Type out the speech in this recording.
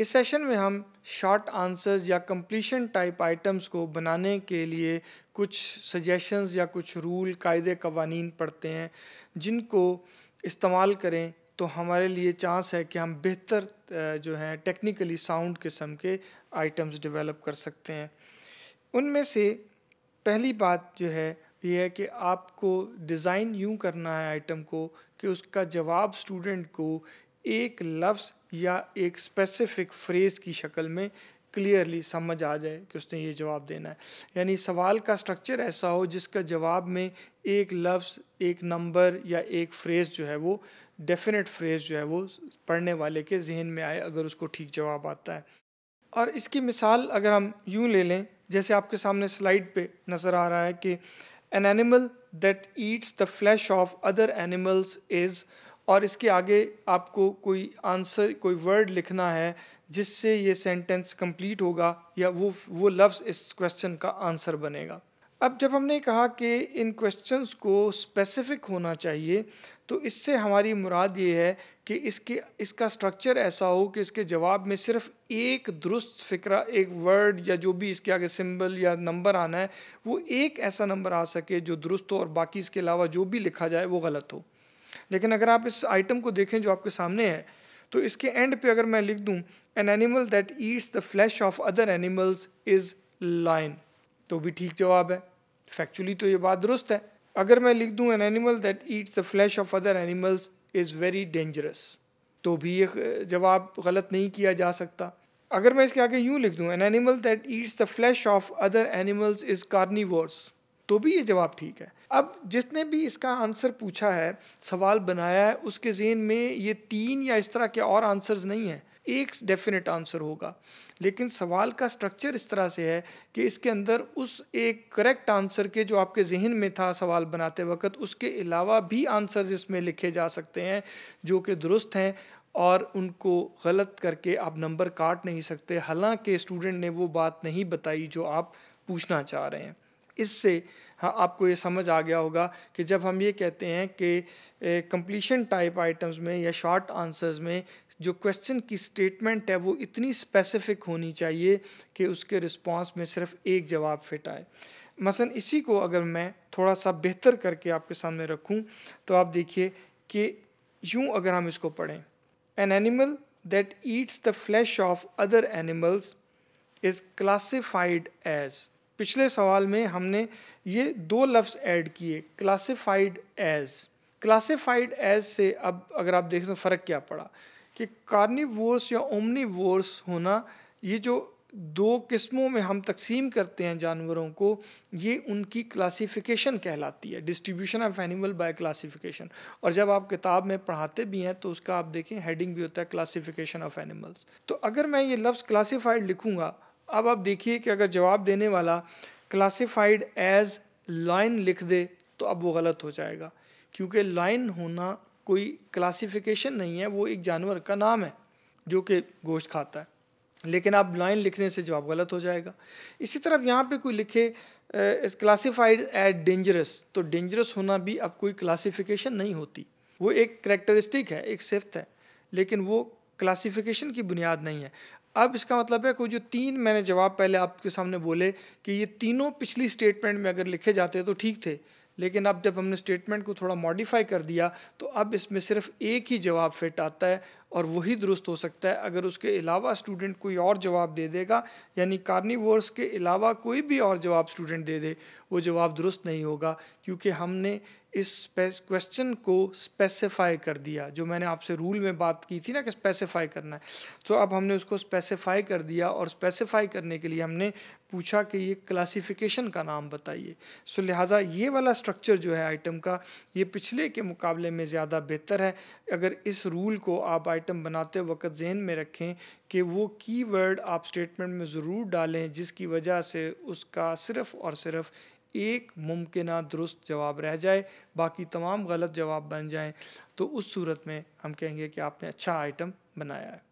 इस सेशन में हम शॉर्ट आंसर्स या कंप्लीशन टाइप आइटम्स को बनाने के लिए कुछ सजेशंस या कुछ रूल कायदे कवानी पढ़ते हैं जिनको इस्तेमाल करें तो हमारे लिए चांस है कि हम बेहतर जो है टेक्निकली साउंड किस्म के आइटम्स डेवलप कर सकते हैं उनमें से पहली बात जो है ये है कि आपको डिज़ाइन यूं करना है आइटम को कि उसका जवाब स्टूडेंट को एक लफ्ज़ या एक स्पेसिफिक फ्रेज की शक्ल में क्लियरली समझ आ जाए कि उसने ये जवाब देना है यानी सवाल का स्ट्रक्चर ऐसा हो जिसका जवाब में एक लफ्ज़ एक नंबर या एक फ्रेज़ जो है वो डेफिनेट फ्रेज़ जो है वो पढ़ने वाले के जहन में आए अगर उसको ठीक जवाब आता है और इसकी मिसाल अगर हम यूँ ले लें जैसे आपके सामने स्लाइड पे नज़र आ रहा है कि an animal that eats the flesh of other animals is और इसके आगे आपको कोई आंसर कोई वर्ड लिखना है जिससे ये सेंटेंस कंप्लीट होगा या वो वो लफ्ज़ इस क्वेश्चन का आंसर बनेगा अब जब हमने कहा कि इन क्वेश्चंस को स्पेसिफिक होना चाहिए तो इससे हमारी मुराद ये है कि इसके इसका स्ट्रक्चर ऐसा हो कि इसके जवाब में सिर्फ एक दुरुस्त फिक्रा एक वर्ड या जो भी इसके आगे सिंबल या नंबर आना है वो एक ऐसा नंबर आ सके जो दुरुस्त हो और बाकी इसके अलावा जो भी लिखा जाए वो गलत हो लेकिन अगर आप इस आइटम को देखें जो आपके सामने है तो इसके एंड पे अगर मैं लिख दूं an animal that eats the flesh of other animals is lion तो भी ठीक जवाब है फैक्चुअली तो ये बात दुरुस्त है अगर मैं लिख दूं an animal that eats the flesh of other animals is very dangerous तो भी ये जवाब गलत नहीं किया जा सकता अगर मैं इसके आगे यूँ लिख दूँ an animal that eats the flesh of other animals is carnivores तो भी ये जवाब ठीक है अब जिसने भी इसका आंसर पूछा है सवाल बनाया है उसके जेन में ये तीन या इस तरह के और आंसर्स नहीं हैं एक डेफिनेट आंसर होगा लेकिन सवाल का स्ट्रक्चर इस तरह से है कि इसके अंदर उस एक करेक्ट आंसर के जो आपके जहन में था सवाल बनाते वक्त उसके अलावा भी आंसर्स इसमें लिखे जा सकते हैं जो कि दुरुस्त हैं और उनको गलत करके आप नंबर काट नहीं सकते हालांकि स्टूडेंट ने वो बात नहीं बताई जो आप पूछना चाह रहे हैं इससे हाँ आपको ये समझ आ गया होगा कि जब हम ये कहते हैं कि कंप्लीशन टाइप आइटम्स में या शॉर्ट आंसर्स में जो क्वेश्चन की स्टेटमेंट है वो इतनी स्पेसिफिक होनी चाहिए कि उसके रिस्पॉन्स में सिर्फ एक जवाब फिट आए मसलन इसी को अगर मैं थोड़ा सा बेहतर करके आपके सामने रखूं तो आप देखिए कि यूं अगर हम इसको पढ़ें an animal that eats the flesh of other animals is classified as पिछले सवाल में हमने ये दो लफ्ज़ ऐड किए क्लासिफाइड एज क्लासिफाइड एज से अब अगर आप देखें तो फ़र्क क्या पड़ा कि कार्निवोर्स या ओमनीवोर्स होना ये जो दो किस्मों में हम तकसीम करते हैं जानवरों को ये उनकी क्लासिफिकेशन कहलाती है distribution of animal by classification और जब आप किताब में पढ़ाते भी हैं तो उसका आप देखें हेडिंग भी होता है क्लासिफिकेशन ऑफ एनिमल्स तो अगर मैं ये लफ्ज़ क्लासिफाइड लिखूंगा अब आप देखिए कि अगर जवाब देने वाला क्लासिफाइड एज लाइन लिख दे तो अब वो गलत हो जाएगा क्योंकि लाइन होना कोई क्लासिफिकेशन नहीं है वो एक जानवर का नाम है जो कि गोश्त खाता है लेकिन आप लाइन लिखने से जवाब गलत हो जाएगा इसी तरफ यहाँ पे कोई लिखे क्लासिफाइड एज डेंजरस तो डेंजरस होना भी अब कोई क्लासिफिकेशन नहीं होती वो एक करेक्टरिस्टिक है एक सिफ्त है लेकिन वो क्लासिफिकेशन की बुनियाद नहीं है अब इसका मतलब है कोई जो तीन मैंने जवाब पहले आपके सामने बोले कि ये तीनों पिछली स्टेटमेंट में अगर लिखे जाते तो ठीक थे लेकिन अब जब हमने स्टेटमेंट को थोड़ा मॉडिफाई कर दिया तो अब इसमें सिर्फ एक ही जवाब फिट आता है और वही दुरुस्त हो सकता है अगर उसके अलावा स्टूडेंट कोई और जवाब दे देगा यानी कार्निवर्स के अलावा कोई भी और जवाब स्टूडेंट दे दे वो जवाब दुरुस्त नहीं होगा क्योंकि हमने इस क्वेश्चन को स्पेसिफाई कर दिया जो मैंने आपसे रूल में बात की थी ना कि स्पेसिफाई करना है तो अब हमने उसको स्पेसिफाई कर दिया और स्पेसिफाई करने के लिए हमने पूछा कि ये क्लासिफिकेशन का नाम बताइए सो लिहाजा ये वाला स्ट्रक्चर जो है आइटम का ये पिछले के मुकाबले में ज़्यादा बेहतर है अगर इस रूल को आप आइटम बनाते वक्त जहन में रखें कि वो कीवर्ड आप स्टेटमेंट में ज़रूर डालें जिसकी वजह से उसका सिर्फ़ और सिर्फ़ एक मुमकिन दुरुस्त जवाब रह जाए बाकी तमाम गलत जवाब बन जाएँ तो उस सूरत में हम कहेंगे कि आपने अच्छा आइटम बनाया है